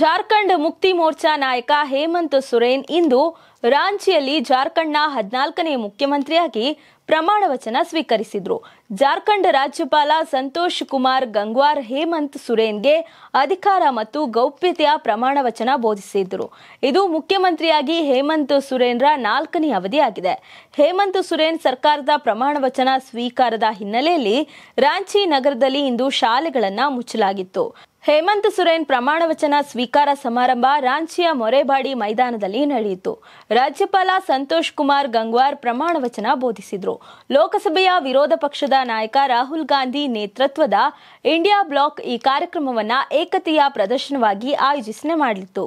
ಜಾರ್ಖಂಡ್ ಮುಕ್ತಿ ಮೋರ್ಚಾ ನಾಯಕ ಹೇಮಂತ್ ಸುರೇನ್ ಇಂದು ರಾಂಚಿಯಲ್ಲಿ ಜಾರ್ಖಂಡ್ನ ಹದಿನಾಲ್ಕನೇ ಮುಖ್ಯಮಂತ್ರಿಯಾಗಿ ಪ್ರಮಾಣ ವಚನ ಸ್ವೀಕರಿಸಿದರು ಜಾರ್ಖಂಡ್ ರಾಜ್ಯಪಾಲ ಸಂತೋಷ್ ಕುಮಾರ್ ಗಂಗ್ವಾರ್ ಹೇಮಂತ್ ಸುರೇನ್ಗೆ ಅಧಿಕಾರ ಮತ್ತು ಗೌಪ್ಯತೆಯ ಪ್ರಮಾಣ ವಚನ ಬೋಧಿಸಿದ್ರು ಇದು ಮುಖ್ಯಮಂತ್ರಿಯಾಗಿ ಹೇಮಂತ್ ಸುರೇನ್ರ ನಾಲ್ಕನೇ ಅವಧಿಯಾಗಿದೆ ಹೇಮಂತ್ ಸುರೇನ್ ಸರ್ಕಾರದ ಪ್ರಮಾಣ ವಚನ ಸ್ವೀಕಾರದ ಹಿನ್ನೆಲೆಯಲ್ಲಿ ರಾಂಚಿ ನಗರದಲ್ಲಿ ಇಂದು ಶಾಲೆಗಳನ್ನು ಮುಚ್ಚಲಾಗಿತ್ತು ಹೇಮಂತ್ ಸುರೇನ್ ಪ್ರಮಾಣ ವಚನ ಸ್ವೀಕಾರ ಸಮಾರಂಭ ರಾಂಚಿಯ ಮೊರೆಬಾಡಿ ಮೈದಾನದಲ್ಲಿ ನಡೆಯಿತು ರಾಜ್ಯಪಾಲ ಸಂತೋಷ್ ಕುಮಾರ್ ಗಂಗ್ವಾರ್ ಪ್ರಮಾಣ ವಚನ ಬೋಧಿಸಿದರು ಲೋಕಸಭೆಯ ವಿರೋಧ ಪಕ್ಷದ ನಾಯಕ ರಾಹುಲ್ ಗಾಂಧಿ ನೇತೃತ್ವದ ಇಂಡಿಯಾ ಬ್ಲಾಕ್ ಈ ಕಾರ್ಯಕ್ರಮವನ್ನು ಏಕತೆಯ ಪ್ರದರ್ಶನವಾಗಿ ಆಯೋಜಿಸನೆ ಮಾಡಿತ್ತು